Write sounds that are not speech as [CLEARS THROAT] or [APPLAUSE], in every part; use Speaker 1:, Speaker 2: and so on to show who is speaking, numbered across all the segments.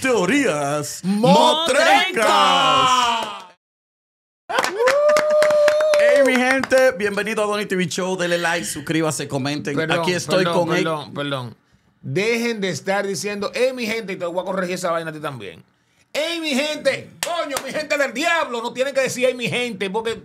Speaker 1: Teorías motrecas. Ey, mi gente, bienvenido a Donny TV Show. Dele like, suscríbase, comenten. Aquí estoy con Perdón,
Speaker 2: perdón. Dejen de estar diciendo, hey, mi gente, y te voy a corregir esa vaina a ti también. ¡Ey, mi gente! ¡Coño, mi gente del diablo! No tienen que decir ¡Ey, mi gente! Porque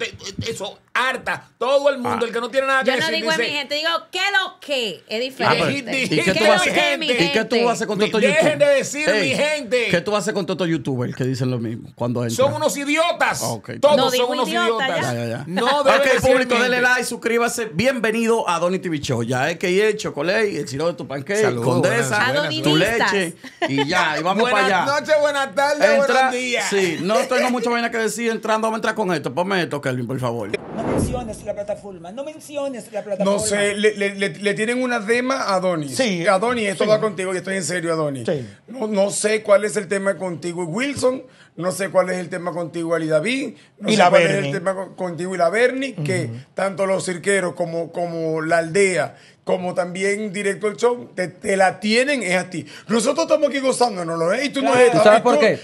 Speaker 2: eso harta. Todo el mundo, ah. el que no tiene nada que Yo no digo a mi
Speaker 3: gente, digo, ¿qué lo que? Es diferente. ¿Y, qué tú haces con todos estos youtubers? Dejen de decir mi gente.
Speaker 1: ¿Qué tú haces con todos estos youtubers que dicen lo mismo cuando Son
Speaker 3: unos idiotas.
Speaker 1: Ah, todos son unos idiotas. no debe decir público, denle like, suscríbase. Bienvenido a Donny TV Show. Ya es que el chocolate, el siro de tu panque condesa, tu leche. Y ya, y vamos para allá. Buenas noches, buenas tardes, buenos días. Sí, no tengo mucha vaina que decir entrando. Vamos a entrar con esto. Ponme esto, Kelvin, por favor
Speaker 2: no menciones la plataforma, no menciones la plataforma. No sé, le, tienen una dema a Donny. Sí. A Donny, esto va contigo y estoy en serio, Donny. Sí. No, sé cuál es el tema contigo y Wilson, no sé cuál es el tema contigo Ali David,
Speaker 3: no sé cuál es el
Speaker 2: tema contigo y la Berni, que tanto los cirqueros como, como la aldea como también directo el show, te, la tienen es a ti. Nosotros estamos aquí gozándonos, ¿eh? Y tú no estás... ¿Sabes por qué?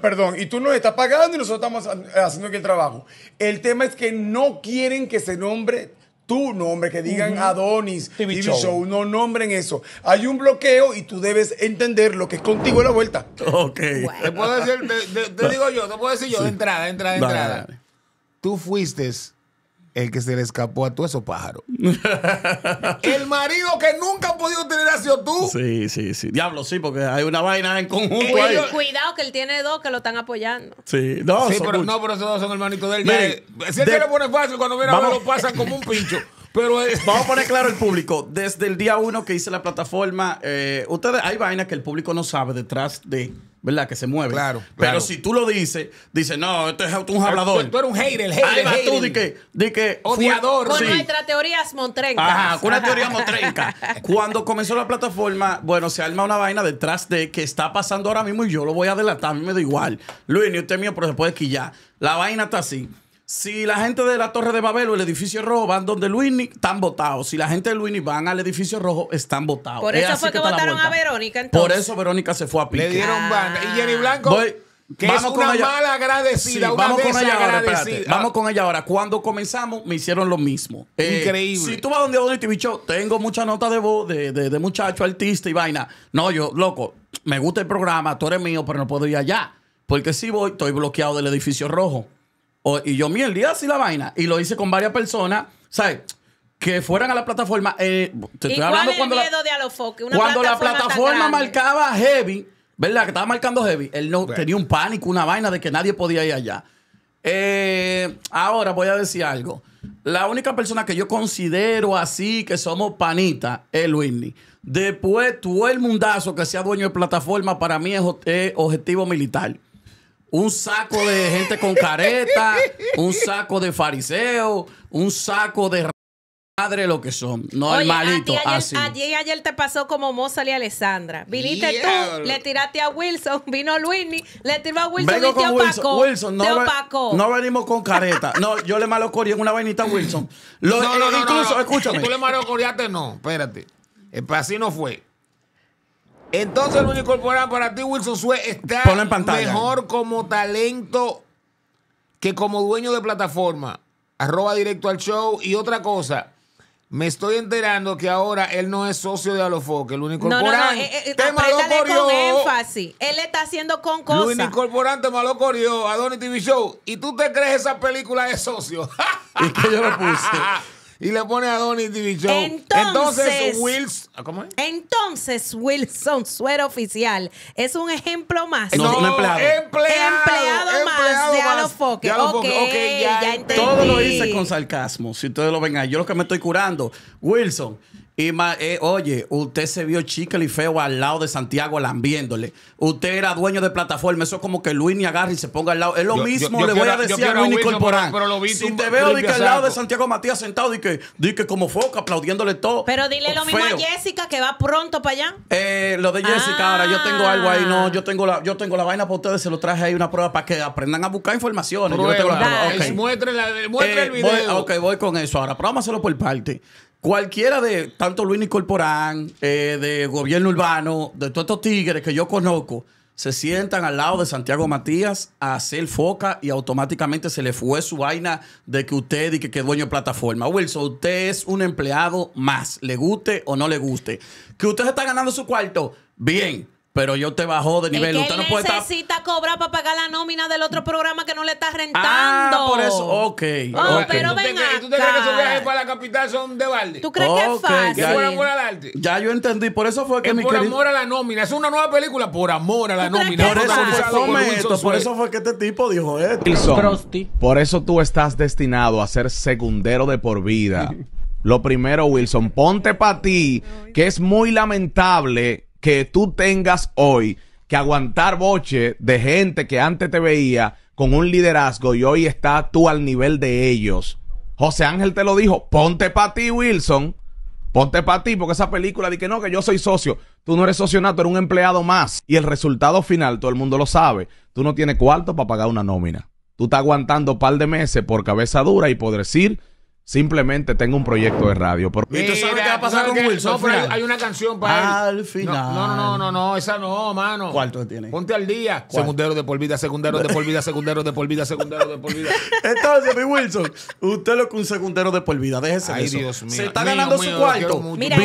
Speaker 2: perdón, y tú no estás pagando y nosotros estamos eh, haciendo aquí el trabajo. El tema es que no quieren que se nombre tu nombre, que digan Adonis, TV, show. no nombren eso. Hay un bloqueo y tú debes entender lo que es contigo en la vuelta. Ok. Te puedo digo yo, te puedo decir yo, de entrada, de entrada, de entrada. Tú fuiste el que se le escapó a todos esos pájaros. [LAUGHS]
Speaker 3: el marido que nunca ha podido tener ha sido tú.
Speaker 2: Sí, sí, sí. Diablo, sí, porque hay una vaina en conjunto. Ahí.
Speaker 3: Cuidado que él tiene dos que lo están apoyando.
Speaker 1: Sí,
Speaker 2: no, sí, pero, no pero esos dos son hermanitos de él. si él de, pone fácil, cuando viene a lo pasan como un pincho. [LAUGHS] Pero eh, vamos
Speaker 1: a poner claro al público. Desde el día uno que hice la plataforma, eh, ustedes hay vainas que el público no sabe detrás de ¿verdad? Que se mueve. Claro. Pero si tú lo dices, dices, no, esto es un hablador. Tú, eres un hater, el hater. Ahí vas tú, di que, di que Odiador. Con sí. nuestras
Speaker 3: teorías montrencas. Ajá, con una teoría montrenca.
Speaker 1: [LAUGHS] Cuando comenzó la plataforma, bueno, se arma una vaina detrás de que está pasando ahora mismo y yo lo voy a adelantar. A mí me da igual. Luis, ni usted mío, pero se puede quillar. La vaina está así. Si la gente de la Torre de Babel o el edificio rojo van donde Luini, están votados. Si la gente de Luini van al edificio rojo, están votados. Por eso fue que, votaron a
Speaker 3: Verónica entonces. Por
Speaker 1: eso Verónica se fue a pique. Le dieron ah. banda. Y Jenny
Speaker 3: Blanco. que vamos es una con ella. mala agradecida, vamos con
Speaker 1: ella ahora, Vamos con ella ahora. Cuando comenzamos, me hicieron lo mismo. Eh, Increíble. Si tú vas donde donde y bicho, tengo muchas notas de voz, de, de, de muchacho, artista y vaina. No, yo, loco, me gusta el programa, tú eres mío, pero no puedo ir allá. Porque si voy, estoy bloqueado del edificio rojo y yo día así la vaina. Y lo hice con varias personas, ¿sabes? Que fueran a la plataforma. Eh, te estoy hablando cuando la,
Speaker 3: Cuando plataforma la plataforma
Speaker 1: marcaba heavy, ¿verdad? Que estaba marcando heavy. Él no tenía un pánico, una vaina de que nadie podía ir allá. Eh, ahora voy a decir algo. La única persona que yo considero así, que somos panitas, es Luisny. Después, todo el mundazo que sea dueño de plataforma, para mí es objetivo militar un saco de gente con careta, un saco de fariseo, un saco de madre lo que son, no el malito. ayer,
Speaker 3: ayer, te pasó como Mozart y Alessandra. Viniste tú, le tiraste a Wilson, [LAUGHS] vino Luini, le tiró a Wilson y te opacó. Wilson, no, te opacó. no,
Speaker 1: venimos con careta. No, yo le malocorié una vainita a Wilson. no, eh, no, no, incluso, escúchame. Tú
Speaker 2: le malocoriaste, no, espérate. Eh, pues así no fue. Entonces el único para ti, Wilson Sue, está mejor como talento que como dueño de plataforma. Arroba directo al show. Y otra cosa, me estoy enterando que ahora él no es socio de Alofoque, el único no, No, eh, eh, con énfasis.
Speaker 3: Él está haciendo con cosas. El
Speaker 2: Incorporante malo corrió a Donny TV Show. ¿Y tú te crees esa película de socio? [LAUGHS] ¿Y qué yo lo puse? [LAUGHS] y le pone a Donny TV Entonces, Wilson. Ah,
Speaker 3: ¿Cómo es? Entonces, Wilson, suero oficial, es un ejemplo más. No, empleado. Empleado, más de Alofoque. Foque. okay, ya, ya entendí. Todo lo hice
Speaker 1: con sarcasmo. Si ustedes lo ven ahí, yo lo que me estoy curando. Wilson. Eh, oye, usted se vio chicle y feo al lado de Santiago lambiéndole. Usted era dueño de plataforma. Eso es como que Luis ni agarre y se ponga al lado. Es lo mismo, le voy a decir a Luis Corporal si te eh, veo al lado de Santiago Matías sentado y que, di como foco, aplaudiéndole todo. Pero dile oh, lo mismo a
Speaker 3: Jessica que va pronto para allá.
Speaker 1: Eh, lo de Jessica, ahora yo tengo algo ahí. No, ah. yo tengo la, yo tengo la vaina para ustedes. Se lo traje ahí una prueba para que aprendan a buscar informaciones. el video. ok, voy con eso ahora. Pero por parte. Cualquiera de tanto Luis Corporán, eh, de gobierno urbano, de todos estos tigres que yo conozco, se sientan al lado de Santiago Matías a hacer foca y automáticamente se le fue su vaina de que usted y que, que dueño de plataforma. Wilson, usted es un empleado más, le guste o no le guste. Que usted se está ganando su cuarto, bien pero yo
Speaker 2: te bajo de nivel. Usted no puede
Speaker 3: necesita cobrar para pagar la nómina del otro programa que no le estás ah, rentando. Ah, por eso. Ok.
Speaker 2: Oh, okay. pero venga ¿Tú crees que esos viajes para la capital son de balde? ¿Tú crees que es fácil?
Speaker 1: Ya yo entendí. Por eso fue que es Por amor
Speaker 2: a la nómina. Es una nueva película por amor a la nómina. Por eso, por eso fue que este tipo dijo esto. Wilson,
Speaker 1: por eso tú estás destinado a ser secundero de por vida. [LAUGHS] Lo primero, Wilson, ponte para ti, que es muy lamentable que tú tengas hoy que aguantar boche de gente que antes te veía con un liderazgo y hoy
Speaker 2: está tú al nivel de ellos. José Ángel te lo dijo, ponte para ti, Wilson. Ponte para ti, porque esa película de que no, que yo soy socio. Tú no eres socio, nato eres un empleado más.
Speaker 1: Y el resultado final, todo el mundo lo sabe. Tú no tienes cuarto para pagar una nómina. Tú estás aguantando un par de meses por cabeza dura y podrecir. decir Simplemente tengo un proyecto de radio. porque ¿Y tú sabes qué
Speaker 2: va a pasar con Wilson? hay, una canción para él. Al final. No, no, no, no, esa no, mano. cuarto tiene? Ponte al día. Segundero Secundero de por vida, secundero de por vida, [LAUGHS] secundero de por vida, secundero de por vida. [LAUGHS] Entonces, mi Wilson, usted lo que un secundero de por vida, déjese Ay, eso. Dios mío. Se está ganando su cuarto.
Speaker 1: Mira,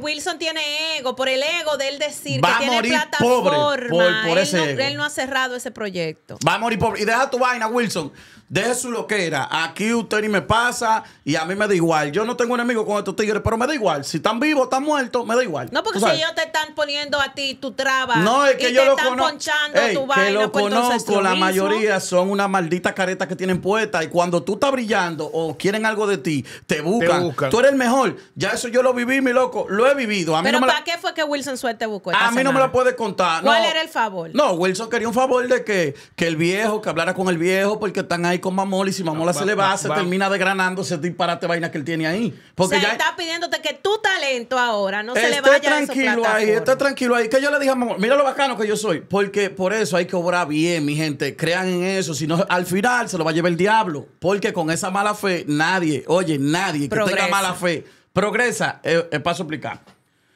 Speaker 3: Wilson tiene ego, por el ego de él decir que tiene plataforma. Pobre por, por ese él, no, él no ha cerrado ese proyecto.
Speaker 1: Va a morir pobre. Y deja tu vaina, Wilson. Deje su loquera. Aquí usted ni me pasa y a mí me da igual. Yo no tengo enemigo con estos tigres, pero me da igual. Si están vivos, están muertos, me da igual. No, porque si ellos
Speaker 3: te están poniendo a ti tu traba. No, te están ponchando tu vaina. Que lo pues, conozco, la mayoría
Speaker 1: son una maldita careta que tienen puesta. Y cuando tú estás brillando o quieren algo de ti, te buscan. Tú eres el mejor. Ya eso yo lo viví, mi loco. Lo he vivido. pero ¿para
Speaker 3: qué fue que Wilson Suerte buscó? Esta a mí no me lo
Speaker 1: puede contar. ¿Cuál era el favor? No, Wilson quería un favor de que, que el viejo, que hablara con el viejo, porque están ahí con Mamola y si Mamola se le va, se termina degranando ese disparate vaina que él tiene ahí. Porque o sea, ya está
Speaker 3: pidiéndote que tu talento ahora no se le vaya tranquilo a tranquilo ahí, Está
Speaker 1: tranquilo ahí, que yo le dije a Mamola, mira lo bacano que yo soy, porque por eso hay que obrar bien, mi gente, crean en eso, si no al final se lo va a llevar el diablo, porque con esa mala fe nadie, oye, nadie que tenga mala fe progresa, eh, eh paso a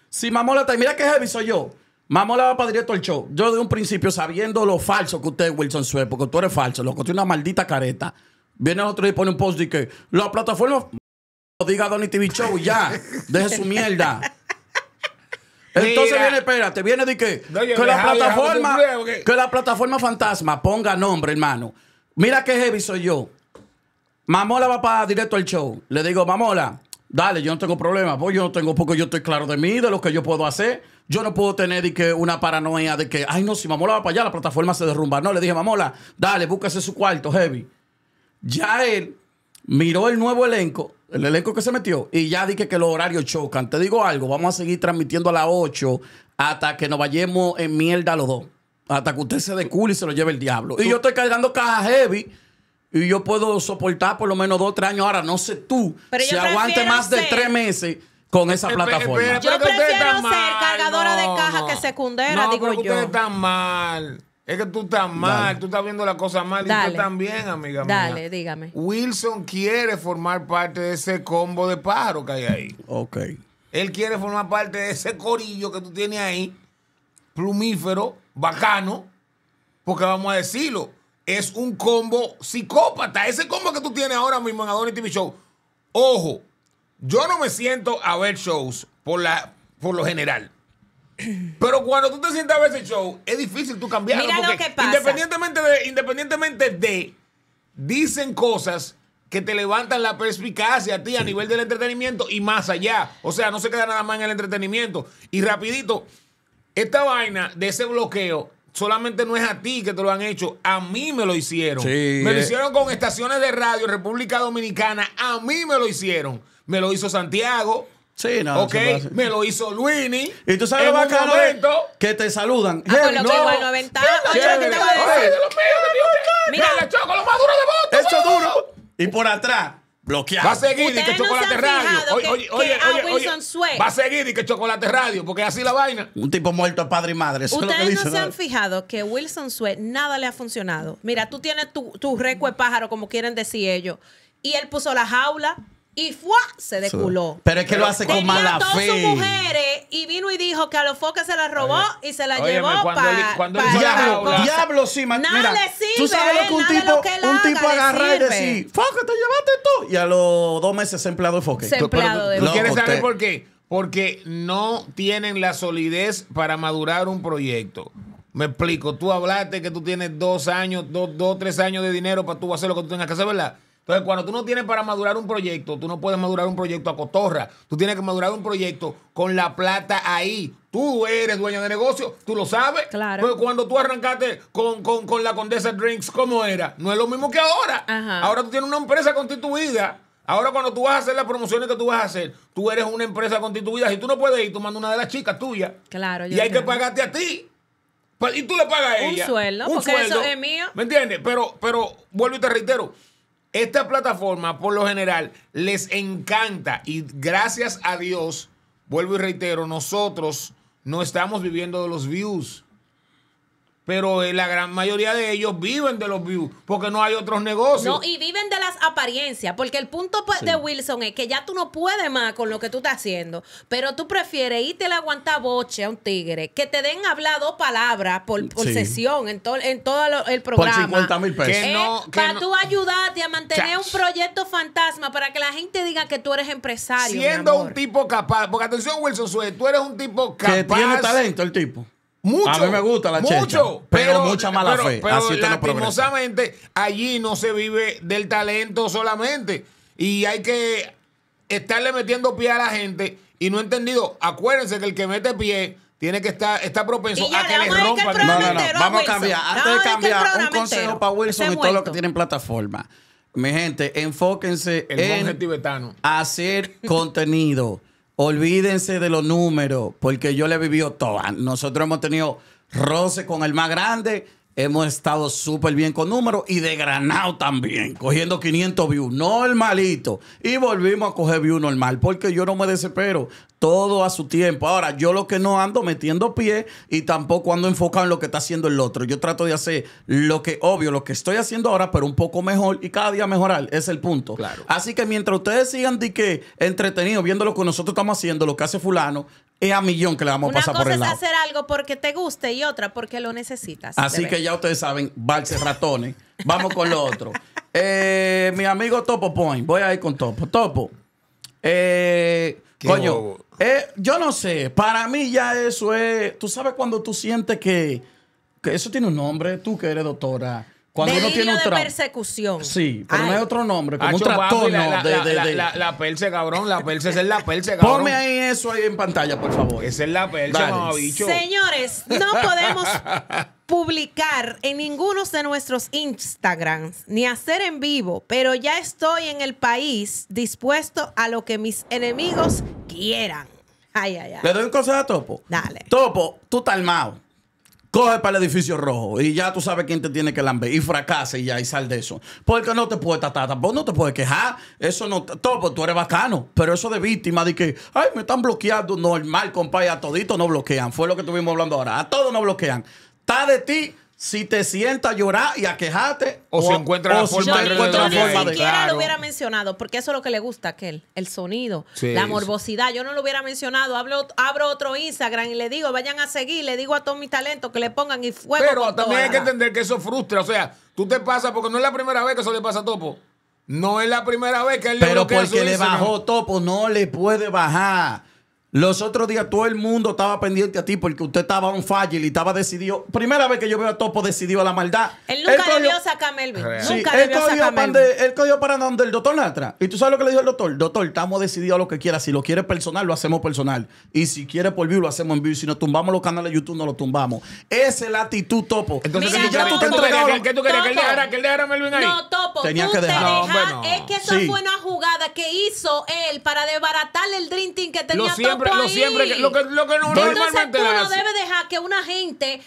Speaker 1: Si Mamola está, mira que heavy soy yo. Mamola va para directo al show. Yo de un principio, sabiendo lo falso que usted es Wilson sue porque tú eres falso, loco, tú una maldita careta. Viene otro y pone un post de que la plataforma diga Donny TV Show ya, deje su mierda. [LAUGHS] Entonces viene, espérate, viene de que, que la plataforma, que la plataforma fantasma ponga nombre, hermano. Mira qué heavy soy yo. Mamola va para directo al show. Le digo, Mamola, Dale, yo no tengo problema, pues yo no tengo, porque yo estoy claro de mí, de lo que yo puedo hacer. Yo no puedo tener que una paranoia de que, ay no, si Mamola va para allá, la plataforma se derrumba. No, le dije, Mamola, dale, búsquese su cuarto, heavy. Ya él miró el nuevo elenco, el elenco que se metió, y ya dije que los horarios chocan. Te digo algo, vamos a seguir transmitiendo a las 8 hasta que nos vayamos en mierda los dos. Hasta que usted se dé culo y se lo lleve el diablo. Y yo estoy cargando caja heavy y yo puedo soportar por lo menos dos o tres años. Ahora, no sé tú, Pero si aguante más de tres meses
Speaker 2: con esa plataforma. pero, cargadora de caja que secundera, no, digo pero mal. Es que tú estás mal, tú estás viendo la cosa mal y tú también, amiga Dale, dígame. Wilson quiere formar parte de ese combo de pájaros que hay ahí. Ok. Él quiere formar parte de ese corillo que tú tienes ahí, plumífero, bacano, porque vamos a decirlo, es un combo psicópata. Ese combo que tú tienes ahora mismo en Adonis TV Show. Ojo, yo no me siento a ver shows por, la, por lo general. [CLEARS THROAT] Pero cuando tú te sientas a ver ese show, es difícil tú cambiarlo. Mira lo que pasa. Independientemente de, independientemente de, dicen cosas que te levantan la perspicacia a ti a nivel del entretenimiento y más allá. O sea, no se queda nada más en el entretenimiento. Y rapidito, esta vaina de ese bloqueo solamente no es a ti que te lo han hecho, a mí me lo hicieron. Sí, me lo eh. hicieron con estaciones de radio República Dominicana, a mí me lo hicieron. Me lo hizo Santiago. Sí, no, ok, me lo hizo Luini. Y tú
Speaker 1: sabes lo bacano ¿eh? momento, que te saludan.
Speaker 2: Ah,
Speaker 3: hey, no, que igual 90. Mira, lo más duro de Esto
Speaker 2: duro. Y por atrás, Bloqueado.
Speaker 3: Va a seguir y que Chocolate Radio. Oye, oye, oye, Va a
Speaker 2: seguir y que Chocolate Radio, porque así la vaina.
Speaker 1: Un tipo muerto a padre y madre. Ustedes no se han
Speaker 3: fijado que Wilson Sue nada le ha funcionado. Mira, tú tienes tu, tu recue pájaro, como quieren decir ellos. Y él puso la jaula, y fue se deculó. Pero es que lo hace con mala dos fe. mujeres y vino y dijo que a los foques se la robó y se la llevó cuando para. diablo,
Speaker 1: diablo, sí, Nada le tú sabes lo que un tipo, un tipo agarra y decir, foque, te llevaste tú. Y a los dos meses se empleado de foque. Se empleado de ¿Tú quieres saber
Speaker 2: por qué? Porque no tienen la solidez para madurar un proyecto. Me explico, tú hablaste que tú tienes dos años, dos, dos tres años de dinero para tú hacer lo que tú tengas que hacer, ¿verdad? Entonces, cuando tú no tienes para madurar un proyecto, tú no puedes madurar un proyecto a cotorra. Tú tienes que madurar un proyecto con la plata ahí. Tú eres dueño de negocio, tú lo sabes. Claro. Pero cuando tú arrancaste con, la Condesa Drinks, ¿cómo era? No es lo mismo que ahora. Ajá. Ahora tú tienes una empresa constituida. Ahora cuando tú vas a hacer las promociones que tú vas a hacer, tú eres una empresa constituida. Si tú no puedes ir, tú mandas una de las chicas tuyas.
Speaker 3: Claro. y hay que pagarte
Speaker 2: a ti. Pues, y tú le pagas a ella. Un sueldo, un porque sueldo. eso es mío. ¿Me entiendes? Pero, pero vuelvo y te reitero esta plataforma, por lo general, les encanta y gracias a Dios, vuelvo y reitero, nosotros no estamos viviendo de los views pero eh, la gran mayoría de ellos viven de los views, porque no hay otros negocios. No,
Speaker 3: y viven de las apariencias, porque el punto pues, de Wilson es que ya tú no puedes más con lo que tú estás haciendo, pero tú prefieres irte a aguantar boche a un tigre, que te den hablar dos palabras por, sesión en, todo el programa. Por 50 mil pesos. para tú ayudarte a mantener un proyecto fantasma, para que la gente diga que tú eres empresario. Siendo un tipo
Speaker 2: capaz, porque atención Wilson tú eres un tipo capaz. Que tiene talento el tipo. Mucho, a mí me gusta la mucho, pero, mucha mala fe. Pero lastimosamente, allí no se vive del talento solamente. Y hay que estarle metiendo pie a la gente. Y no he entendido. Acuérdense que el que mete pie tiene que estar está propenso a que le rompan. No, no, Vamos a cambiar. Antes de cambiar, un consejo para Wilson y todos los que
Speaker 1: tienen plataforma. Mi gente, enfóquense el en El tibetano. hacer [LAUGHS] contenido. Olvídense de los números, porque yo le he vivido todo... Nosotros hemos tenido roce con el más grande hemos estado súper bien con números y de granado también, cogiendo 500 views, normalito. Y volvimos a coger views normal, porque yo no me desespero, todo a su tiempo. Ahora, yo lo que no ando metiendo pie y tampoco ando enfocado en lo que está haciendo el otro. Yo trato de hacer lo que, obvio, lo que estoy haciendo ahora, pero un poco mejor y cada día mejorar, es el punto. Claro. Así que mientras ustedes sigan de que entretenidos viendo lo que nosotros estamos haciendo, lo que hace fulano, es a millón que le vamos a pasar por el lado. Una cosa
Speaker 3: es hacer algo porque te guste y otra porque lo necesitas. Así que
Speaker 1: ya ustedes saben, valse ratones. Vamos con lo otro. [LAUGHS] Eh, mi amigo Topo Point, voy a ir con Topo. Topo, eh, coño, eh, yo no sé, para mí ya eso es, tú sabes cuando tú sientes que, que eso tiene un nombre, tú que eres doctora. Cuando de
Speaker 3: de persecución. Sí,
Speaker 2: pero no hay otro nombre, como un la, de, La, cabrón, la perse, esa es la perse, cabrón. Ponme ahí eso ahí en pantalla, por favor. Esa es la perse,
Speaker 3: Señores, no podemos [LAUGHS] publicar en ninguno de nuestros Instagrams ni hacer en vivo, pero ya estoy en el país dispuesto a lo que mis enemigos quieran. Ay, ay, ay.
Speaker 1: ¿Le doy un consejo a Topo? Dale. Topo, tú talmao coge para el edificio rojo y ya tú sabes quién te tiene que lamber y fracasa y ya y sal de eso. Porque no te puede tratar, tampoco no te puedes quejar. Eso no, todo, pues, tú eres bacano, pero eso de víctima, de que, ay, me están bloqueando, normal, compadre, a todito no bloquean. Fue lo que estuvimos hablando ahora, a todos no bloquean. Está de ti si te sientas a llorar y a quejarte o, si encuentras encuentra la forma, de,
Speaker 2: yo ni siquiera
Speaker 3: lo hubiera mencionado porque eso es lo que le gusta a aquel el sonido la morbosidad yo no lo hubiera mencionado abro otro Instagram y le digo vayan a seguir le digo a todos mis talentos que le pongan y fuego pero también hay que
Speaker 2: entender que eso frustra o sea tú te pasas porque no es la primera vez que eso le pasa a Topo no es la primera vez que él pero porque le bajó
Speaker 1: Topo no le puede bajar los otros días todo el mundo estaba pendiente a ti porque usted estaba un fallo y estaba decidido. Primera vez que yo veo a Topo decidido a la maldad. Él nunca le dio cogió,
Speaker 3: a Melvin. nunca él debió a Melvin
Speaker 1: Él cogió para donde el doctor Natra. Y tú sabes lo que le dijo el doctor. Doctor, estamos decididos a lo que quiera. Si lo quiere personal, lo hacemos personal. Y si quiere por vivo, lo hacemos en vivo. Si nos tumbamos los canales de YouTube, no lo tumbamos. Esa es la actitud, Topo. Entonces, Mira, ya tú te enteraste. ¿Qué, tú querías? ¿Que él dejara, que él dejara a Melvin ahí? No, Topo. Tenía tú que
Speaker 3: dejar. Es que eso fue una jugada que hizo él para desbaratarle el drinking que tenía Topo siempre, siempre, lo que, lo que normalmente no debes dejar que una gente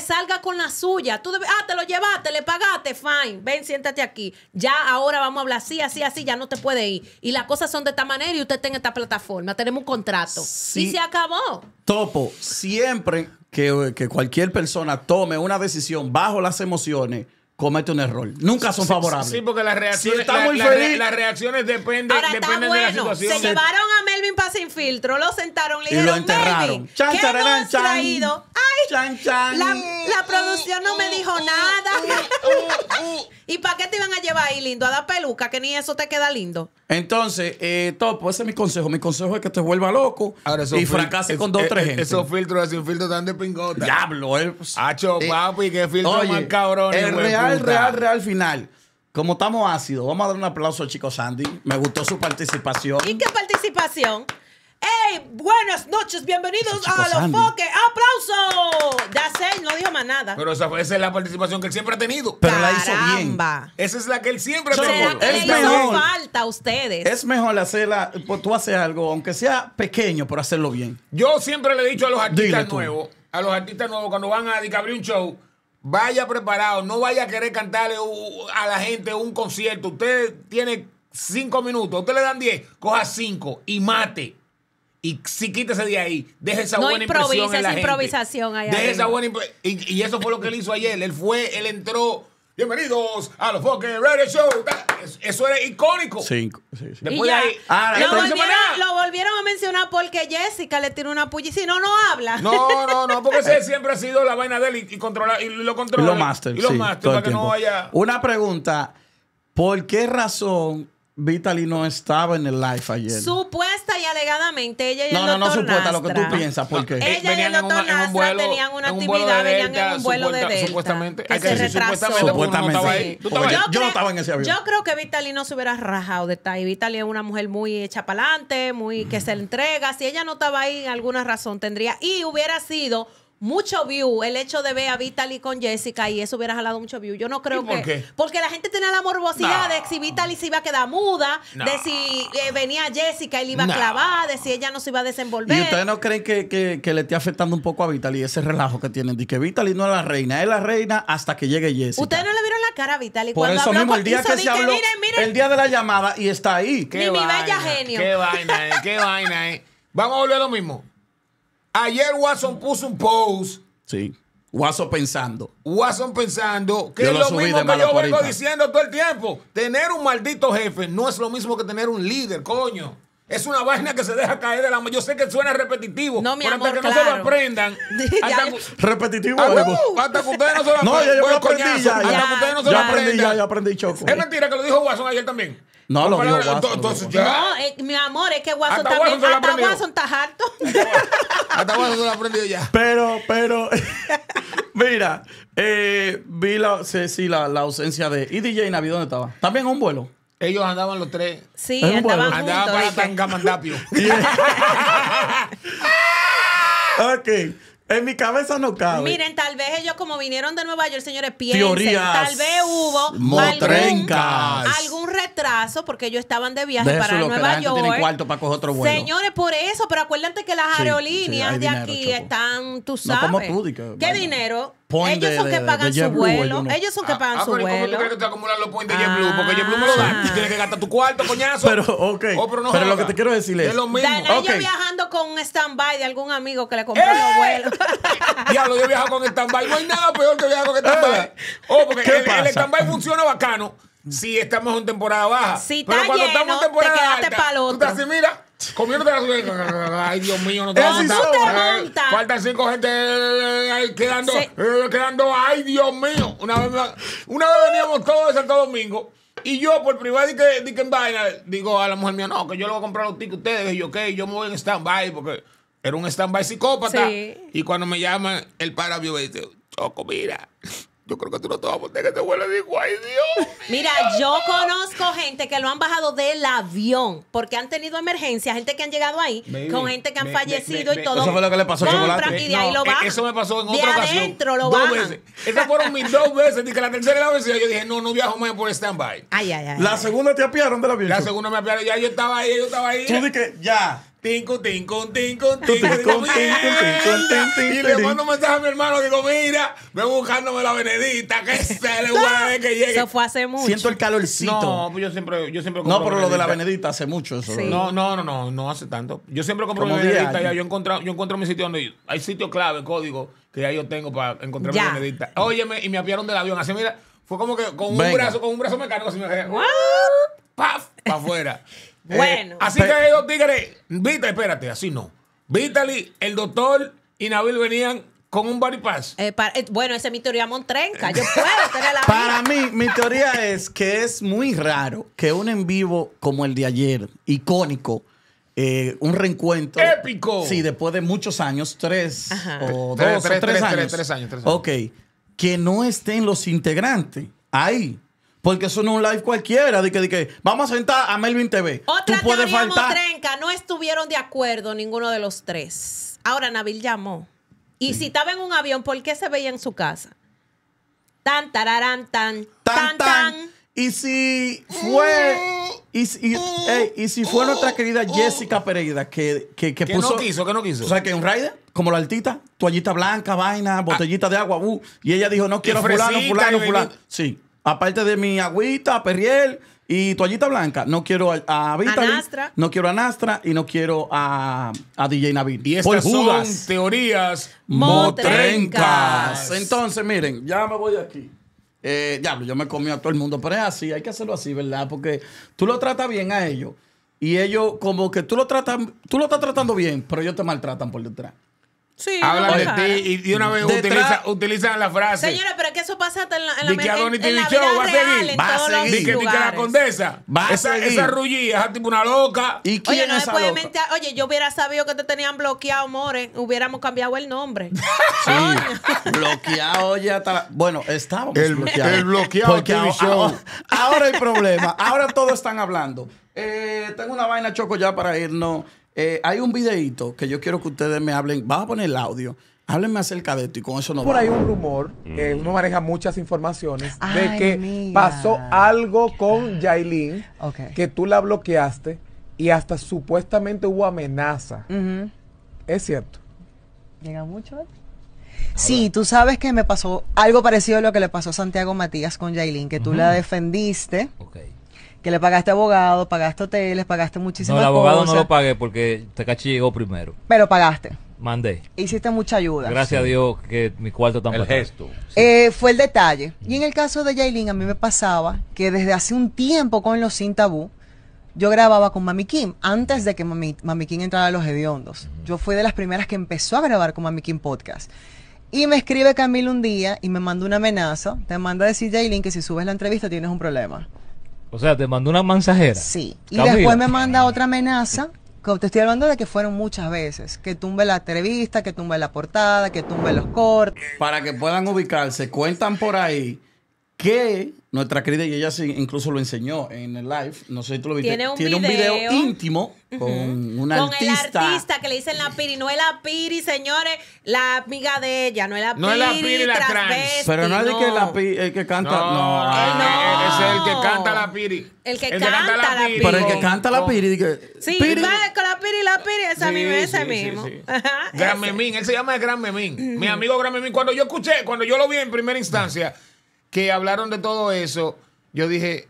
Speaker 3: salga con la suya. Tú ah, te lo llevaste, le pagaste, fine, ven, siéntate aquí. Ya ahora vamos a hablar así, así, así, ya no te puede ir. Y las cosas son de esta manera y usted está en esta plataforma, tenemos un contrato. Y se acabó.
Speaker 1: Topo, siempre que, que cualquier persona tome una decisión bajo las emociones, comete un error. Nunca son favorables. Sí, porque las
Speaker 2: reacciones, sí, la, muy las reacciones dependen, Ahora está bueno. Se llevaron
Speaker 3: a Melvin para sin filtro, lo sentaron, le dijeron, y lo enterraron.
Speaker 2: Chan, ¿qué nos traído?
Speaker 3: ¡Ay! la, la, producción no me dijo nada. Uh, uh, uh, ¿Y para qué te iban a llevar ahí, lindo? A dar peluca, que ni eso te queda lindo.
Speaker 1: Entonces, eh, Topo, ese es mi consejo. Mi consejo es que te vuelva
Speaker 2: loco y fracase con dos o eh, tres eh, gente. Esos filtros, esos filtros tan de pingota. Diablo, eh. Pues, Hacho, eh, papi, qué filtro más cabrón. El real, real,
Speaker 1: real final. Como estamos ácidos, vamos a dar un aplauso al chico Sandy. Me gustó su participación. ¿Y
Speaker 3: qué participación? ¡Hey! Buenas noches, bienvenidos a Los Foques. ¡Aplauso! Ya sé, no dijo más nada. Pero
Speaker 2: esa, esa es la participación que él siempre ha tenido. Pero la hizo bien. Esa es la que él siempre ha tenido.
Speaker 1: le
Speaker 3: falta a ustedes? Es
Speaker 1: mejor hacerla, pues, tú haces algo, aunque sea pequeño, por hacerlo bien.
Speaker 2: Yo siempre le he dicho a los artistas nuevos, a los artistas nuevos cuando van a abrir un show, vaya preparado, no vaya a querer cantarle a la gente un concierto. Usted tiene cinco minutos, usted le dan diez, coja cinco y mate y sí quítese de ahí. Deje esa buena impresión en la
Speaker 3: improvisación allá Deje esa buena
Speaker 2: y, y, eso fue lo que él hizo ayer. Él fue, él entró. Bienvenidos a los fucking Radio Show. Eso era icónico. Sí, sí, sí. Después de ahí. Ah, lo,
Speaker 3: volvieron, a mencionar porque Jessica le tiró una puya y si no, no habla. No, no, no, porque [LAUGHS] siempre
Speaker 2: ha sido la vaina de él y,
Speaker 3: y, y lo controla. Y los master. Y los para que no vaya...
Speaker 1: Una pregunta. ¿Por qué razón Vitaly no estaba en el live ayer.
Speaker 3: Supuesta y alegadamente ella y no, el No, no, no supuesta, lo que tú piensas, porque eh, ella y el doctor tenían una actividad, venían en un vuelo de Delta. Supuestamente, que, ah, se retrasó. Supuestamente, Yo, no
Speaker 1: estaba en ese avión. Yo
Speaker 3: creo que Vitaly no se hubiera rajado de estar ahí. Vitaly es una mujer muy hecha para adelante, muy que se entrega. Si ella no estaba ahí, en alguna razón tendría. Y hubiera sido mucho view el hecho de ver a Vitaly con Jessica y eso hubiera jalado mucho view. Yo no creo que. Porque la gente tenía la morbosidad de si Vitaly se iba a quedar muda, de si eh, venía Jessica y le iba a clavar, de si ella no se iba a desenvolver. ¿Y ustedes
Speaker 1: no creen que, le esté afectando un poco a Vitaly ese relajo que tienen? De que Vitaly no es la reina, es la reina hasta que llegue Jessica.
Speaker 3: Ustedes no le vieron la cara a Vitaly cuando eso habló mismo, el día que se
Speaker 2: el día de la llamada y está ahí. Qué mi bella genio. Qué vaina, eh, qué vaina, eh. Vamos a volver a lo mismo. Ayer Watson puso un post. Sí. Watson pensando. Watson pensando que es lo, mismo que yo vengo diciendo todo el tiempo. Tener un maldito jefe no es lo mismo que tener un líder, coño. Es una vaina que se deja caer de la mano. Yo sé que suena repetitivo, no, mi pero amor, que no se lo aprendan. [LAUGHS] repetitivo Hasta que ustedes no se lo aprendan. [LAUGHS] No, ya yo lo aprendí ya, Hasta que ustedes no se lo aprendí, aprendan. Ya,
Speaker 1: aprendí choco. Es mentira que lo dijo Watson ayer también. No, lo dijo Watson. No,
Speaker 3: eh, mi amor, es que Watson también. hasta Watson está harto. [LAUGHS]
Speaker 1: hasta Watson se lo aprendió ya. Pero, pero. mira, eh, vi la, sí, la, ausencia de. ¿Y DJ Navi dónde estaba? También en un
Speaker 2: vuelo. Ellos andaban los tres.
Speaker 3: Sí, andaban, juntos, andaban para
Speaker 2: Tangamandapio. [LAUGHS] [LAUGHS]
Speaker 1: ok. En mi cabeza no
Speaker 2: cabe.
Speaker 3: Miren, tal vez ellos como vinieron de Nueva York, señores, piensen, tal vez hubo algún, algún, retraso porque ellos estaban de viaje para Nueva York. Tienen
Speaker 1: cuarto para coger otro vuelo. Señores,
Speaker 3: por eso, pero acuérdate que las aerolíneas de aquí están, tú sabes. ¿Qué dinero? Ellos, son que ah, pagan ah, su vuelo. Ellos son que pagan su vuelo. ¿Cómo tú crees que te acumular los points de JetBlue? Porque JetBlue me lo da.
Speaker 2: Ah. Tienes que gastar tu cuarto, coñazo. Pero, okay. Oh, pero, lo que te quiero decir es. Es lo mismo. yo
Speaker 3: viajando con un stand-by de algún amigo que le compró el los ¡Eh! vuelos.
Speaker 2: [LAUGHS] Diablo, yo viajo con stand-by. No hay nada peor que viajar con stand-by. Eh. Oh, porque el, el stand-by funciona bacano. Mm. Sí, estamos en temporada baja. Sí, pero cuando estamos en temporada te quedaste alta, Tú estás así, mira, comiéndote la [LAUGHS] Ay, Dios mío, no te vas a eh, Faltan cinco gente eh, quedando, eh, quedando. Ay, Dios mío. Una vez, una vez veníamos todos de Santo Domingo. Y yo, por privado, dije, que en vaina, digo a la mujer mía, no, que yo le voy a comprar los tickets a ustedes. Y yo, ok, yo me voy en stand-by, porque era un stand-by psicópata. Y cuando me llaman, el para me dice, Choco, mira, yo creo que tú no te vas a poner que te vuelve digo, ay
Speaker 3: Dios. [LAUGHS] Mira, yo conozco gente que lo han bajado del avión porque han tenido emergencias, gente que han llegado ahí, con gente que han fallecido y todo. Eso fue lo que le pasó a Chocolate. Y ahí lo e,
Speaker 2: Eso me pasó en otra ocasión. Lo dos veces. Esas fueron mis dos veces. Dije, la tercera la vez yo dije, no, no viajo más por stand-by. Ay, ay, ay. La segunda te apiaron del avión. La segunda me apiaron. Ya yo estaba ahí, yo estaba ahí. Tú dije, ya. Tinco, tinco, tinco, tinco, tinco, Y le mando un mensaje a mi hermano, digo, mira, ve buscándome la Benedita, que se le huele que llegue. Eso fue hace mucho. Siento el calorcito. No, pues yo siempre, yo siempre compro No, pero lo de la Benedita hace mucho eso. No, no, no, no, no hace tanto. Yo siempre compro mi Benedita, ya yo encuentro, yo encuentro mi sitio donde hay sitio clave, código, que ya yo tengo para encontrarme mi Benedita. Óyeme, y me apiaron del avión, así mira, fue como que con un brazo, con un brazo mecánico, así me ¡Paf! Para afuera. Eh, bueno. así que ellos tigres, Vita, espérate, así no.
Speaker 3: Vitali, el doctor y Nabil venían con un bypass. Eh, eh, bueno, esa es mi teoría Montrenca. Yo [LAUGHS] puedo tener la
Speaker 1: Para mí, mi teoría es que es muy raro que un en vivo como el de ayer, icónico, eh, un reencuentro. ¡Épico! Sí, después de muchos años, tres o dos o tres, años. tres, años. Tres años. Ok. Que no estén los integrantes ahí. Porque eso no es un live cualquiera. De que, de vamos a sentar a Melvin TV. Otra Tú puedes faltar.
Speaker 3: no estuvieron de acuerdo ninguno de los tres. Ahora Nabil llamó. Y si estaba en un avión, ¿por qué se veía en su casa? Tan, tararán, tan, tan, tan. Y si
Speaker 1: fue. Y, si fue nuestra querida Jessica Pereira que, que, que puso. no quiso? que
Speaker 2: no quiso? O sea, que un rider,
Speaker 1: como la altita, toallita blanca, vaina, botellita ah. de agua, uh, y ella dijo, no quiero fulano, fulano, fulano. Sí aparte de mi agüita, perriel y toallita blanca, no quiero a, a no quiero a Nastra y no quiero a, DJ Navid. Y estas son
Speaker 2: teorías motrencas. Entonces,
Speaker 1: miren, ya me voy de aquí. Eh, yo me comí a todo el mundo, pero es así, hay que hacerlo así, ¿verdad? Porque tú lo tratas bien a ellos y ellos como que tú lo tratas, tú lo estás tratando bien, pero ellos te maltratan por detrás.
Speaker 3: Sí, Hablan de ti
Speaker 1: y de una vez utilizan utiliza la
Speaker 2: frase. Señora,
Speaker 3: pero es que eso pasa en la, en la, que a va a seguir. va a seguir. que, la
Speaker 2: condesa. Va esa, a seguir. Esa rullía, tipo una loca. ¿Y quién Oye, no esa loca?
Speaker 3: Oye, yo hubiera sabido que te tenían bloqueado, More. Hubiéramos cambiado el nombre. [LAUGHS]
Speaker 2: sí. [LAUGHS] bloqueado,
Speaker 1: ya está Bueno, estábamos el, bloqueados. El bloqueado ahora, show. hay problema. [LAUGHS] Ahora todos están hablando. Eh, tengo una vaina choco ya para irnos. Eh, hay un videito que yo quiero que ustedes me hablen. Vamos a poner el audio. Háblenme acerca de esto y con eso no Por ahí un rumor, que mm. uno maneja muchas informaciones, de que pasó algo con Jailin, que tú la bloqueaste y hasta supuestamente hubo amenaza.
Speaker 3: ¿Es cierto? ¿Llega mucho? Sí, tú sabes que me pasó algo parecido a lo que le pasó a Santiago Matías con Jailin, que tú la defendiste que le pagaste abogado, pagaste hoteles, pagaste muchísimas cosas. No, el abogado no lo
Speaker 2: pagué porque te llegó primero.
Speaker 3: Pero pagaste. Mandé. Hiciste mucha ayuda. Gracias a
Speaker 2: Dios que mi cuarto tan El gesto.
Speaker 3: Eh, fue el detalle. Y en el caso de jaylin a mí me pasaba que desde hace un tiempo con los Sin Tabú, yo grababa con Mami Kim antes de que Mami, Kim entrara a los hediondos. Yo fui de las primeras que empezó a grabar con Mami Kim Podcast. Y me escribe Camilo un día y me manda una amenaza. Te manda a decir, Jaylin, que si subes la entrevista tienes un problema.
Speaker 2: O sea, te mandó una mensajera. Sí. Y después me
Speaker 3: manda otra amenaza, que te estoy hablando de que fueron muchas veces, que tumbe la entrevista, que tumbe la portada, que tumbe los cortes. Para que puedan
Speaker 1: ubicarse, cuentan por ahí que nuestra querida, y ella incluso lo enseñó en el live, no sé si tú lo viste, tiene un, video. íntimo con una con
Speaker 3: artista. Con el artista que le dicen la Piri, no es la Piri, señores, la amiga de ella, no es la Piri, no es la, piri la trans.
Speaker 1: Pero no es que la piri, el que canta, no, no, ah, es el que canta la
Speaker 2: Piri.
Speaker 3: El que, canta, la Piri. Pero el que
Speaker 1: canta la Piri.
Speaker 2: sí, Va
Speaker 3: con la Piri, la Piri, esa a misma, sí, [LAUGHS] ese mismo. Gran Memín, él
Speaker 2: se llama Gran Memín. Mi amigo Gran Memín, cuando yo escuché, cuando yo lo vi en primera instancia, que hablaron de todo eso, yo dije,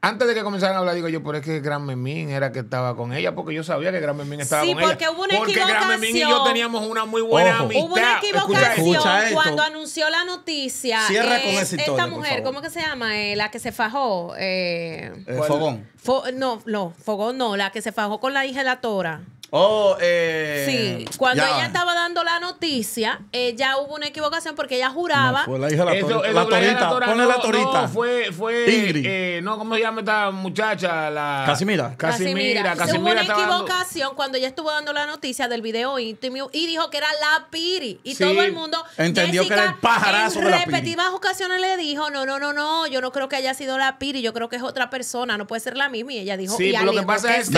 Speaker 2: antes de que comenzaran a hablar, digo yo, pero es que Gran Memín era que estaba con ella, porque yo sabía que Gran Memín estaba con ella. Sí, porque hubo una porque Gran Memín y yo teníamos
Speaker 3: una muy buena amiga. amistad. Hubo una equivocación cuando anunció la noticia. Cierra eh, con ese historia, Esta mujer, ¿cómo que se llama? Eh, la que se fajó. Eh, Fogón. no, no, Fogón no, la que se fajó con la hija de la Tora.
Speaker 1: Oh,
Speaker 2: eh. Sí, cuando ella estaba
Speaker 3: la noticia, ella hubo una equivocación porque ella juraba.
Speaker 2: la torita. fue, eh, no, ¿cómo se llama esta muchacha? La... Casimira. Casimira. Casimira. hubo una equivocación
Speaker 3: cuando ella estuvo dando la noticia del video íntimo y dijo que era la Piri. Y todo el mundo. Entendió que era el pajarazo. En de ocasiones le dijo: No, no, no, no. Yo no creo que haya sido la Piri. Yo creo que es otra persona. No puede ser la misma. Y ella dijo: Sí, pues lo que pasa es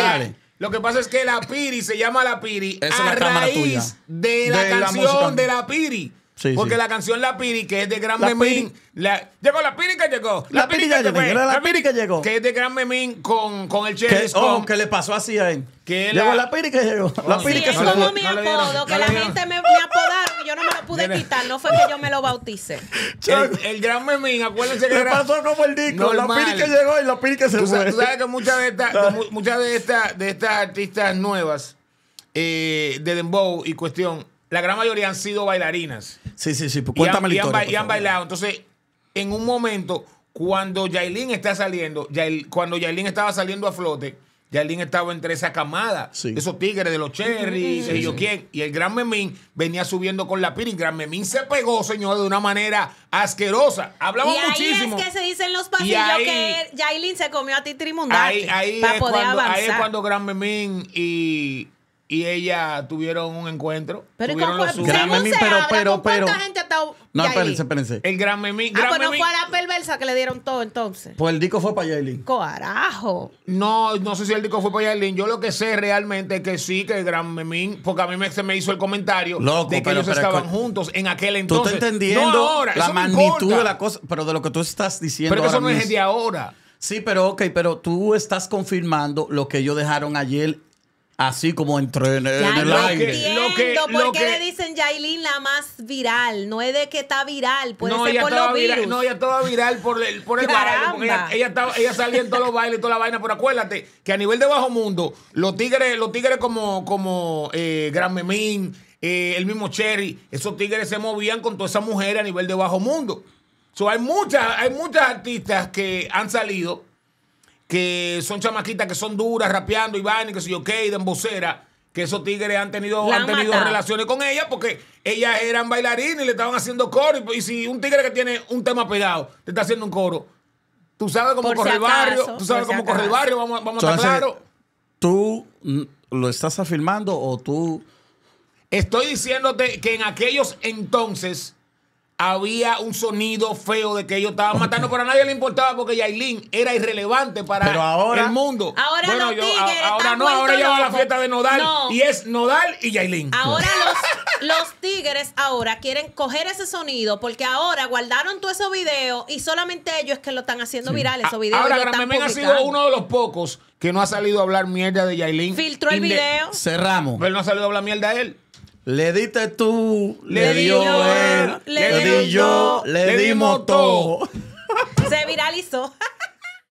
Speaker 2: lo que pasa es que la Piri se llama la Piri a raíz de la canción de la Piri. Porque la canción La Piri, que es de Gran Memín. llegó la Piri que llegó. La, Piri, que llegó. la Piri que llegó. Que es de Gran Memín con, con el Che. Oh, que le pasó así a él. llegó la Piri que llegó. La Piri que es como mi no apodo, que la gente
Speaker 3: me, me, apodaron y yo no me lo pude quitar. No fue que yo me lo bautice.
Speaker 2: [LAUGHS] el, Gran Memín, acuérdense que le pasó como el disco. La Piri que llegó y la Piri que se tú Tú sabes que muchas de estas, [LAUGHS] muchas de de estas artistas nuevas eh, de Dembow y cuestión, la gran mayoría han sido bailarinas. Sí, sí, sí. cuéntame y han, Y han, bailado. Entonces, en un momento, cuando Yailin está saliendo, cuando estaba saliendo a flote, Yailin estaba entre esa camada, esos tigres de los Cherry, yo quién. Y el Gran Memín venía subiendo con la pira. Y Gran Memín se pegó, señor, de una manera asquerosa. Hablamos y ahí muchísimo. es que
Speaker 3: se dicen los pasillos que Yailin se comió a ti, Ahí, para poder avanzar. ahí es cuando
Speaker 2: Gran Memín y y ella tuvieron un encuentro. Pero tuvieron Gran Memín, pero, pero, pero.
Speaker 3: Gente está no, espérense,
Speaker 2: espérense. El Gran Memín. Ah, pues no fue
Speaker 3: a la perversa que le dieron todo entonces.
Speaker 2: Pues el disco fue para Yailin. Carajo. No, no sé si el disco fue para Yailin. Yo lo que sé realmente es que sí, que el Gran Memín, porque a mí me, se me hizo el comentario de que ellos estaban juntos en aquel entonces. Tú estás entendiendo no ahora, la magnitud de la
Speaker 1: cosa, pero de lo que tú estás diciendo. Pero eso no es de
Speaker 2: ahora. Sí, pero ok, pero
Speaker 1: tú estás confirmando lo que ellos dejaron ayer Así como entró en el
Speaker 2: aire. ¿Por qué le
Speaker 3: dicen Yailin la más viral? No es de que está viral, puede ser por los virus. no, ella estaba
Speaker 2: viral por el, por el baile. ella, ella, salía en todos los bailes y toda la vaina. Pero acuérdate que a nivel de bajo mundo, los tigres, los tigres como, como eh, Gran Memín, eh, el mismo Cherry, esos tigres se movían con toda esa mujer a nivel de bajo mundo. So, hay muchas, hay muchas artistas que han salido que son chamaquitas que son duras, rapeando y y que se yo qué, de que esos tigres han tenido, han tenido relaciones con ella porque ellas eran bailarinas y le estaban haciendo coro. Y, si un tigre que tiene un tema pegado te está haciendo un coro, tú sabes cómo corre el barrio, tú sabes cómo corre el barrio, vamos, a estar
Speaker 1: ¿Tú lo estás afirmando o tú...?
Speaker 2: Estoy diciéndote que en aquellos entonces había un sonido feo de que ellos estaban matando, pero a nadie le importaba porque Yailin era irrelevante para el mundo. Ahora los ahora no, ahora lleva la fiesta de Nodal y es Nodal y Yailin. Ahora
Speaker 3: [LAUGHS] los, tigres ahora quieren coger ese sonido porque ahora guardaron todo esos videos y solamente ellos es que lo están haciendo viral ah, esos videos. Ahora Gran ha sido uno
Speaker 2: de los pocos que no ha salido a hablar mierda de Yailin. Filtró el video. Cerramos. Pero no ha salido a hablar mierda de él. Le diste tú, le, dio él, le, le di yo, le dimos todo.
Speaker 3: Se viralizó.